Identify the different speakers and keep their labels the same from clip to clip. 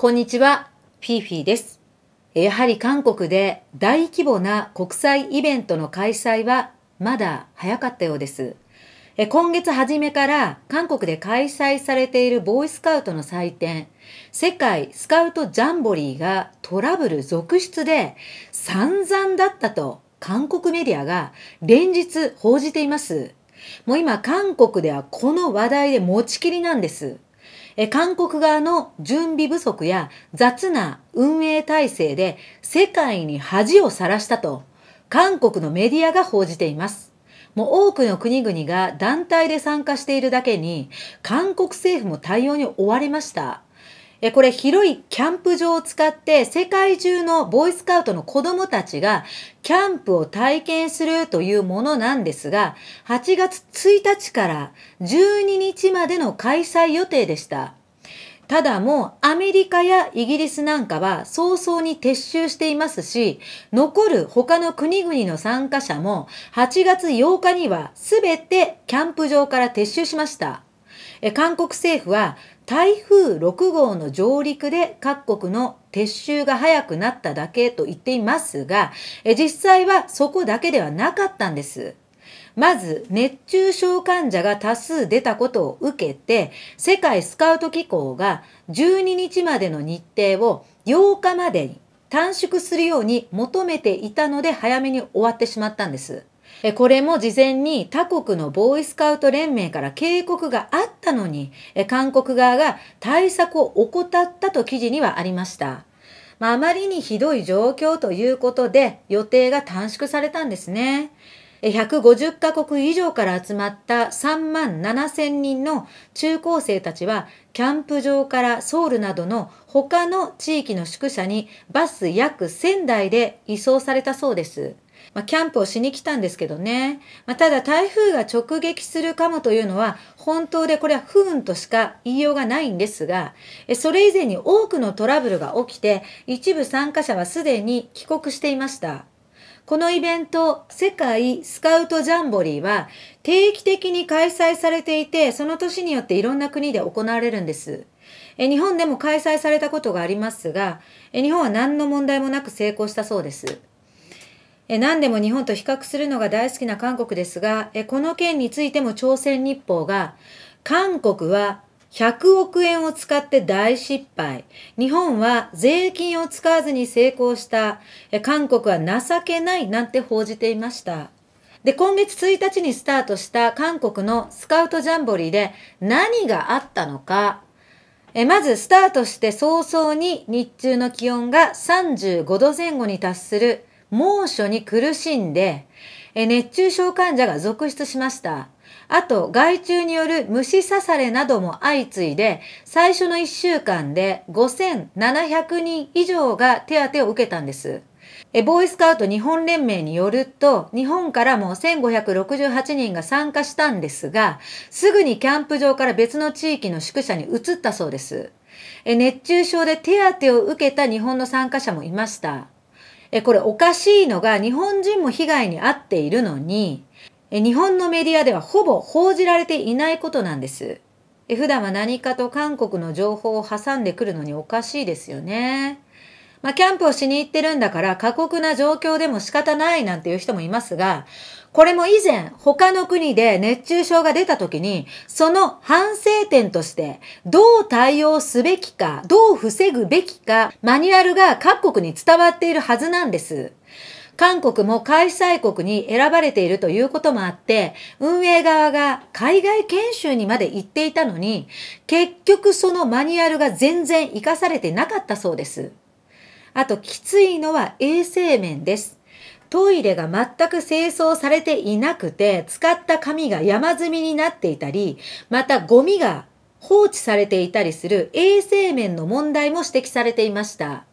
Speaker 1: こんにちは、フィーフィーです。やはり韓国で大規模な国際イベントの開催はまだ早かったようです。今月初めから韓国で開催されているボーイスカウトの祭典、世界スカウトジャンボリーがトラブル続出で散々だったと韓国メディアが連日報じています。もう今韓国ではこの話題で持ちきりなんです。え韓国側の準備不足や雑な運営体制で世界に恥をさらしたと韓国のメディアが報じています。もう多くの国々が団体で参加しているだけに韓国政府も対応に追われました。えこれ広いキャンプ場を使って世界中のボーイスカウトの子供たちがキャンプを体験するというものなんですが、8月1日から12日までの開催予定でした。ただもうアメリカやイギリスなんかは早々に撤収していますし、残る他の国々の参加者も8月8日には全てキャンプ場から撤収しました。え韓国政府は台風6号の上陸で各国の撤収が早くなっただけと言っていますが、え実際はそこだけではなかったんです。まず、熱中症患者が多数出たことを受けて、世界スカウト機構が12日までの日程を8日までに短縮するように求めていたので早めに終わってしまったんです。えこれも事前に他国のボーイスカウト連盟から警告があったのに、え韓国側が対策を怠ったと記事にはありました。まあ、あまりにひどい状況ということで予定が短縮されたんですね。150カ国以上から集まった3万7000人の中高生たちはキャンプ場からソウルなどの他の地域の宿舎にバス約1000台で移送されたそうです。まあ、キャンプをしに来たんですけどね。まあ、ただ台風が直撃するかもというのは、本当でこれは不運としか言いようがないんですが、それ以前に多くのトラブルが起きて、一部参加者はすでに帰国していました。このイベント、世界スカウトジャンボリーは定期的に開催されていて、その年によっていろんな国で行われるんです。え日本でも開催されたことがありますがえ、日本は何の問題もなく成功したそうです。え何でも日本と比較するのが大好きな韓国ですが、えこの件についても朝鮮日報が、韓国は100億円を使って大失敗。日本は税金を使わずに成功した。韓国は情けないなんて報じていました。で、今月1日にスタートした韓国のスカウトジャンボリーで何があったのか。えまずスタートして早々に日中の気温が35度前後に達する猛暑に苦しんで、熱中症患者が続出しました。あと、害虫による虫刺されなども相次いで、最初の1週間で5700人以上が手当を受けたんです。ボーイスカウト日本連盟によると、日本からも1568人が参加したんですが、すぐにキャンプ場から別の地域の宿舎に移ったそうです。熱中症で手当を受けた日本の参加者もいました。えこれおかしいのが日本人も被害に遭っているのに、え日本のメディアではほぼ報じられていないことなんです。え普段は何かと韓国の情報を挟んでくるのにおかしいですよね。まあ、キャンプをしに行ってるんだから過酷な状況でも仕方ないなんていう人もいますが、これも以前、他の国で熱中症が出た時に、その反省点として、どう対応すべきか、どう防ぐべきか、マニュアルが各国に伝わっているはずなんです。韓国も開催国に選ばれているということもあって、運営側が海外研修にまで行っていたのに、結局そのマニュアルが全然活かされてなかったそうです。あと、きついのは衛生面です。トイレが全く清掃されていなくて、使った紙が山積みになっていたり、またゴミが放置されていたりする衛生面の問題も指摘されていました。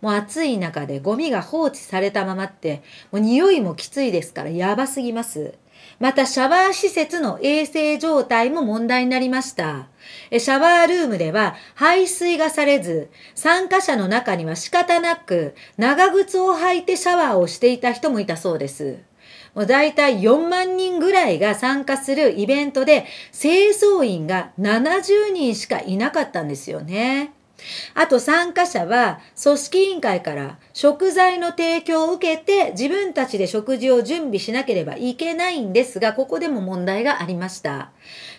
Speaker 1: もう暑い中でゴミが放置されたままって、もう匂いもきついですからやばすぎます。またシャワー施設の衛生状態も問題になりました。シャワールームでは排水がされず、参加者の中には仕方なく長靴を履いてシャワーをしていた人もいたそうです。もう大体4万人ぐらいが参加するイベントで、清掃員が70人しかいなかったんですよね。あと参加者は組織委員会から食材の提供を受けて自分たちで食事を準備しなければいけないんですが、ここでも問題がありました。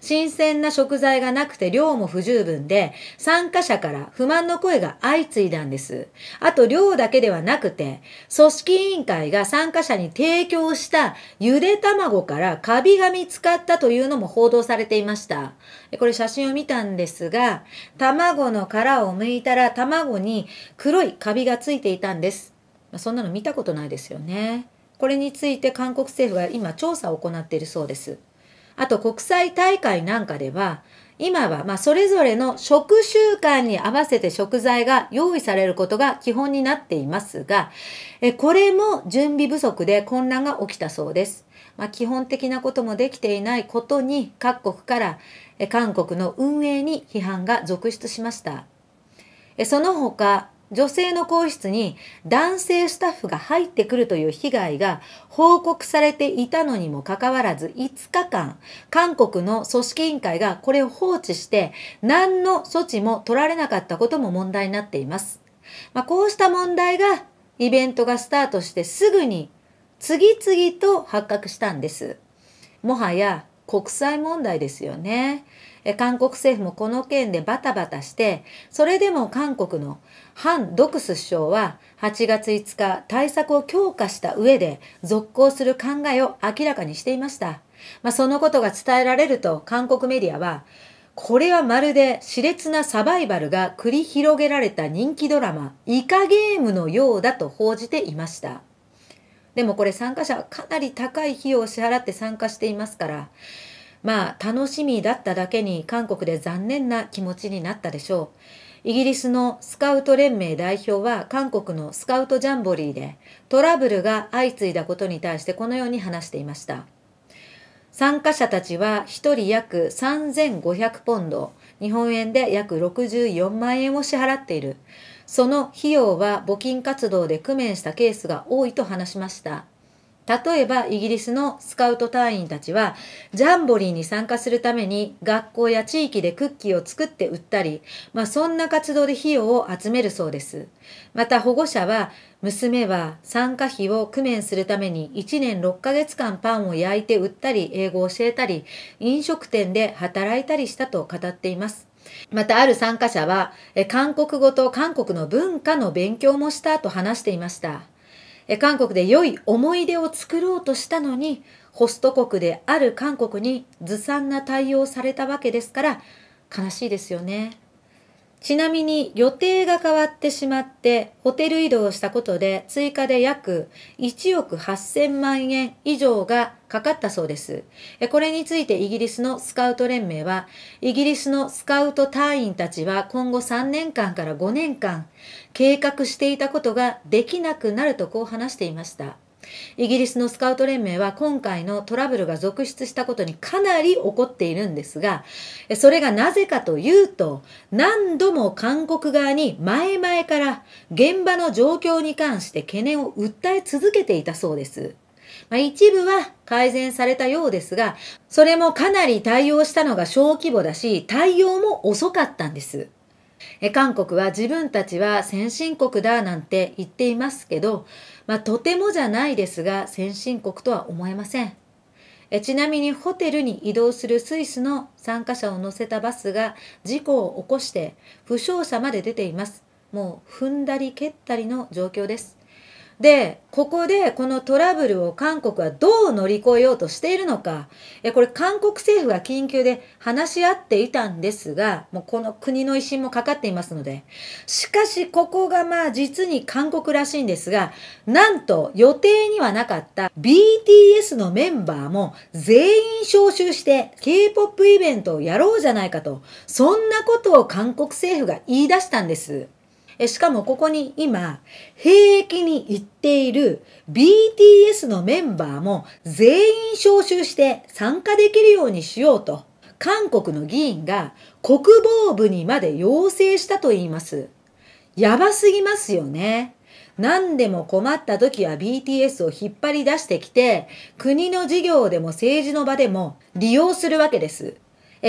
Speaker 1: 新鮮な食材がなくて量も不十分で、参加者から不満の声が相次いだんです。あと量だけではなくて、組織委員会が参加者に提供したゆで卵からカビが見つかったというのも報道されていました。これ写真を見たんですが、卵の殻を剥いたら卵に黒いカビがついていたんです。です。まあ、そんなの見たことないですよね。これについて韓国政府が今調査を行っているそうです。あと国際大会なんかでは、今はまそれぞれの食習慣に合わせて食材が用意されることが基本になっていますが、えこれも準備不足で混乱が起きたそうです。まあ、基本的なこともできていないことに各国から韓国の運営に批判が続出しました。その他、女性の皇室に男性スタッフが入ってくるという被害が報告されていたのにもかかわらず5日間、韓国の組織委員会がこれを放置して何の措置も取られなかったことも問題になっています。まあ、こうした問題がイベントがスタートしてすぐに次々と発覚したんです。もはや国際問題ですよね。韓国政府もこの件でバタバタして、それでも韓国の反ドクス首相は8月5日対策を強化した上で続行する考えを明らかにしていました。まあ、そのことが伝えられると韓国メディアは、これはまるで熾烈なサバイバルが繰り広げられた人気ドラマ、イカゲームのようだと報じていました。でもこれ参加者はかなり高い費用を支払って参加していますから、まあ楽しみだっただけに韓国で残念な気持ちになったでしょう。イギリスのスカウト連盟代表は韓国のスカウトジャンボリーでトラブルが相次いだことに対してこのように話していました。参加者たちは1人約3500ポンド、日本円で約64万円を支払っている。その費用は募金活動で工面したケースが多いと話しました。例えばイギリスのスカウト隊員たちはジャンボリーに参加するために学校や地域でクッキーを作って売ったり、まあ、そんな活動で費用を集めるそうです。また保護者は娘は参加費を工面するために1年6ヶ月間パンを焼いて売ったり英語を教えたり飲食店で働いたりしたと語っています。またある参加者は韓国語と韓国の文化の勉強もしたと話していました。韓国で良い思い出を作ろうとしたのに、ホスト国である韓国にずさんな対応されたわけですから、悲しいですよね。ちなみに予定が変わってしまってホテル移動したことで追加で約1億8000万円以上がかかったそうです。これについてイギリスのスカウト連盟は、イギリスのスカウト隊員たちは今後3年間から5年間計画していたことができなくなるとこう話していました。イギリスのスカウト連盟は今回のトラブルが続出したことにかなり怒っているんですが、それがなぜかというと、何度も韓国側に前々から現場の状況に関して懸念を訴え続けていたそうです。まあ、一部は改善されたようですが、それもかなり対応したのが小規模だし、対応も遅かったんです。え韓国は自分たちは先進国だなんて言っていますけど、まあ、とてもじゃないですが先進国とは思えません。えちなみにホテルに移動するスイスの参加者を乗せたバスが事故を起こして負傷者まで出ています。もう踏んだり蹴ったりの状況です。で、ここでこのトラブルを韓国はどう乗り越えようとしているのか、これ韓国政府が緊急で話し合っていたんですが、もうこの国の威信もかかっていますので、しかしここがまあ実に韓国らしいんですが、なんと予定にはなかった BTS のメンバーも全員招集して K-POP イベントをやろうじゃないかと、そんなことを韓国政府が言い出したんです。えしかもここに今、兵役に行っている BTS のメンバーも全員招集して参加できるようにしようと、韓国の議員が国防部にまで要請したと言います。やばすぎますよね。何でも困った時は BTS を引っ張り出してきて、国の事業でも政治の場でも利用するわけです。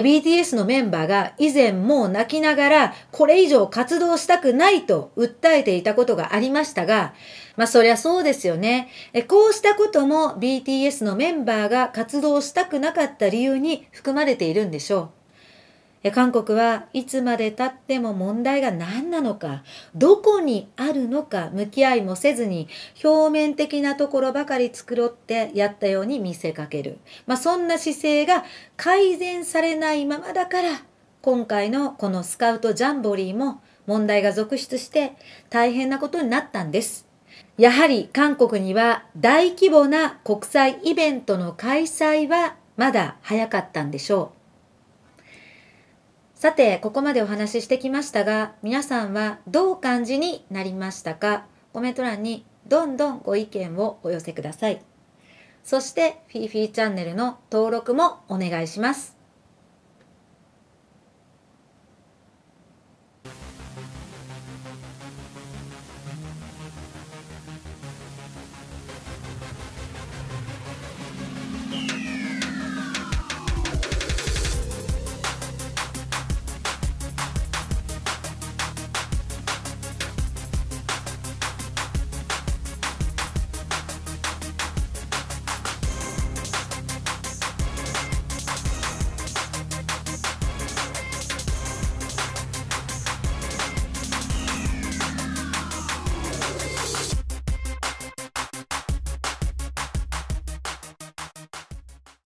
Speaker 1: BTS のメンバーが以前もう泣きながらこれ以上活動したくないと訴えていたことがありましたが、まあそりゃそうですよね。こうしたことも BTS のメンバーが活動したくなかった理由に含まれているんでしょう。韓国はいつまでたっても問題が何なのか、どこにあるのか向き合いもせずに、表面的なところばかり繕ってやったように見せかける。まあ、そんな姿勢が改善されないままだから、今回のこのスカウトジャンボリーも問題が続出して大変なことになったんです。やはり韓国には大規模な国際イベントの開催はまだ早かったんでしょう。さて、ここまでお話ししてきましたが、皆さんはどう感じになりましたかコメント欄にどんどんご意見をお寄せください。そして、フィーフィーチャンネルの登録もお願いします。